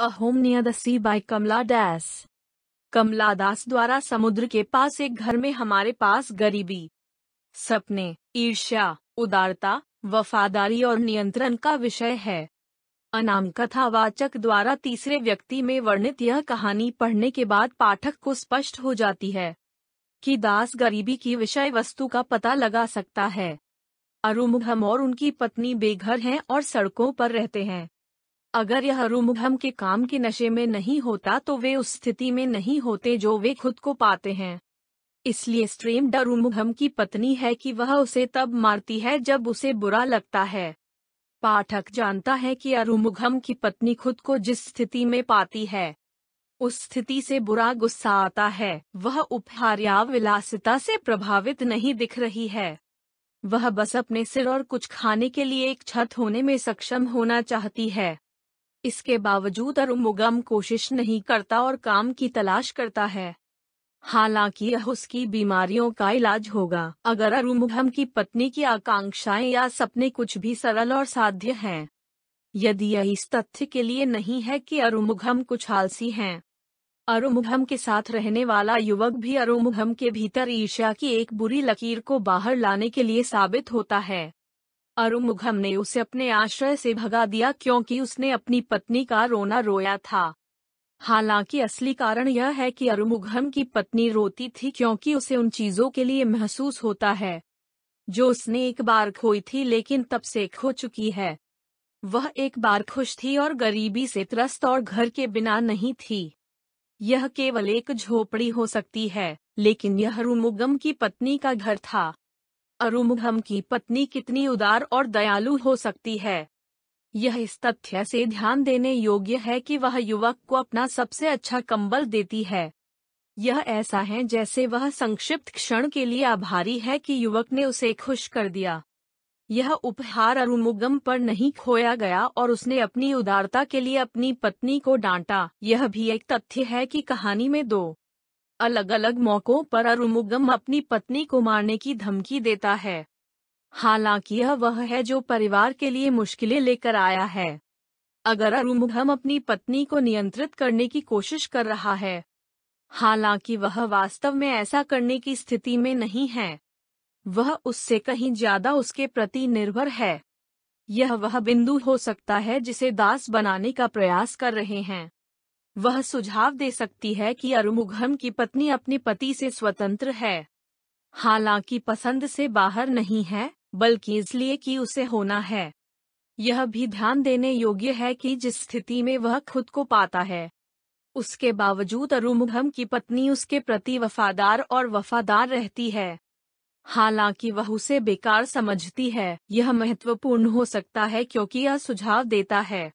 a home near the sea by Kamala Das Kamala Das द्वारा समुद्र के पास एक घर में हमारे पास गरीबी सपने ईर्ष्या उदारता वफादारी और नियंत्रण का विषय है अनाम कथावाचक द्वारा तीसरे व्यक्ति में वर्णित यह कहानी पढ़ने के बाद पाठक को स्पष्ट हो जाती है कि दास गरीबी की विषय वस्तु का पता लगा सकता है अरुमुघम और उनकी पत्नी बेघर हैं और सड़कों पर रहते हैं अगर यह रुमघम के काम के नशे में नहीं होता तो वे उस स्थिति में नहीं होते जो वे खुद को पाते हैं इसलिए स्ट्रीम डरुमघम की पत्नी है कि वह उसे तब मारती है जब उसे बुरा लगता है पाठक जानता है कि अरुमुघम की पत्नी खुद को जिस स्थिति में पाती है उस स्थिति से बुरा गुस्सा आता है वह उपहार या विलासिता से प्रभावित नहीं दिख रही है वह बस अपने सिर और कुछ खाने के लिए एक छत होने में सक्षम होना चाहती है इसके बावजूद अरुमुगम कोशिश नहीं करता और काम की तलाश करता है हालांकि यह उसकी बीमारियों का इलाज होगा अगर अरुमुगम की पत्नी की आकांक्षाएं या सपने कुछ भी सरल और साध्य हैं यदि यह इस तथ्य के लिए नहीं है कि अरुमुगम कुछ आलसी हैं अरुमुगम के साथ रहने वाला युवक भी अरुमुगम के भीतर ईर्ष्या की एक बुरी लकीर को बाहर लाने के लिए साबित होता है अरुमुघम ने उसे अपने आश्रय से भगा दिया क्योंकि उसने अपनी पत्नी का रोना रोया था हालांकि असली कारण यह है कि अरुमुघम की पत्नी रोती थी क्योंकि उसे उन चीजों के लिए महसूस होता है जो उसने एक बार खोई थी लेकिन तब से खो चुकी है वह एक बार खुश थी और गरीबी से त्रस्त और घर के बिना नहीं थी यह केवल एक झोपड़ी हो सकती है लेकिन यह रुमुगम की पत्नी का घर था अरुमुघम की पत्नी कितनी उदार और दयालु हो सकती है यह इस तथ्य से ध्यान देने योग्य है कि वह युवक को अपना सबसे अच्छा कंबल देती है यह ऐसा है जैसे वह संक्षिप्त क्षण के लिए आभारी है कि युवक ने उसे खुश कर दिया यह उपहार अरुमुगम पर नहीं खोया गया और उसने अपनी उदारता के लिए अपनी पत्नी को डांटा यह भी एक तथ्य है कि कहानी में दो अलग अलग मौकों पर अरुमुगम अपनी पत्नी को मारने की धमकी देता है हालांकि यह वह है जो परिवार के लिए मुश्किलें लेकर आया है अगर अरुमुगम अपनी पत्नी को नियंत्रित करने की कोशिश कर रहा है हालांकि वह वास्तव में ऐसा करने की स्थिति में नहीं है वह उससे कहीं ज्यादा उसके प्रति निर्भर है यह वह बिंदु हो सकता है जिसे दास बनाने का प्रयास कर रहे हैं वह सुझाव दे सकती है कि अरुमुघम की पत्नी अपने पति से स्वतंत्र है हालांकि पसंद से बाहर नहीं है बल्कि इसलिए कि उसे होना है यह भी ध्यान देने योग्य है कि जिस स्थिति में वह खुद को पाता है उसके बावजूद अरुमुघम की पत्नी उसके प्रति वफादार और वफादार रहती है हालांकि वह उसे बेकार समझती है यह महत्वपूर्ण हो सकता है क्योंकि यह सुझाव देता है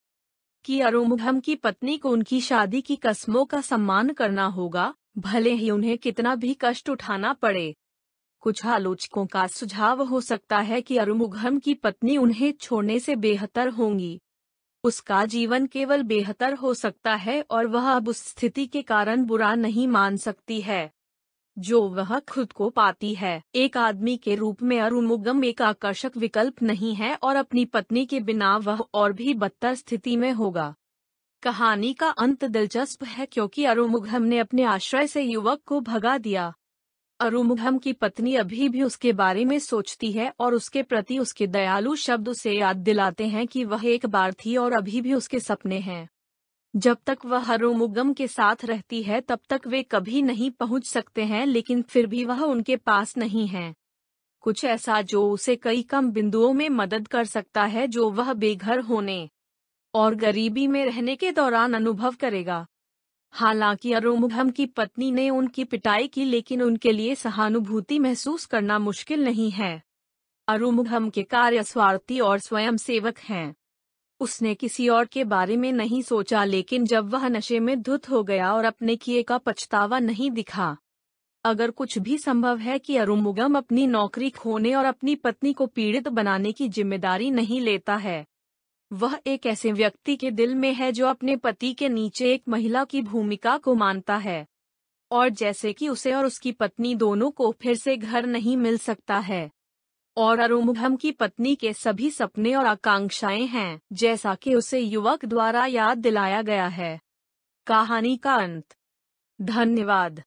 कि अरुमुघम की पत्नी को उनकी शादी की कस्मों का सम्मान करना होगा भले ही उन्हें कितना भी कष्ट उठाना पड़े कुछ आलोचकों का सुझाव हो सकता है कि अरुमुघम की पत्नी उन्हें छोड़ने से बेहतर होंगी उसका जीवन केवल बेहतर हो सकता है और वह अब उस स्थिति के कारण बुरा नहीं मान सकती है जो वह खुद को पाती है एक आदमी के रूप में अरुमुगम एक आकर्षक विकल्प नहीं है और अपनी पत्नी के बिना वह और भी बदतर स्थिति में होगा कहानी का अंत दिलचस्प है क्योंकि अरुमुगम ने अपने आश्रय से युवक को भगा दिया अरुमुगम की पत्नी अभी भी उसके बारे में सोचती है और उसके प्रति उसके दयालु शब्द उसे याद दिलाते हैं कि वह एक बार थी और अभी भी उसके सपने हैं जब तक वह हरोमुगम के साथ रहती है तब तक वे कभी नहीं पहुंच सकते हैं लेकिन फिर भी वह उनके पास नहीं है कुछ ऐसा जो उसे कई कम बिंदुओं में मदद कर सकता है जो वह बेघर होने और गरीबी में रहने के दौरान अनुभव करेगा हालांकि अरोमुघम की पत्नी ने उनकी पिटाई की लेकिन उनके लिए सहानुभूति महसूस करना मुश्किल नहीं है अरुमुघम के कार्य स्वार्थी और स्वयंसेवक हैं उसने किसी और के बारे में नहीं सोचा लेकिन जब वह नशे में धुत हो गया और अपने किए का पछतावा नहीं दिखा अगर कुछ भी संभव है कि अरुमुगम अपनी नौकरी खोने और अपनी पत्नी को पीड़ित बनाने की जिम्मेदारी नहीं लेता है वह एक ऐसे व्यक्ति के दिल में है जो अपने पति के नीचे एक महिला की भूमिका को मानता है और जैसे कि उसे और उसकी पत्नी दोनों को फिर से घर नहीं मिल सकता है और अरुमुघम की पत्नी के सभी सपने और आकांक्षाएं हैं जैसा कि उसे युवक द्वारा याद दिलाया गया है कहानी का अंत धन्यवाद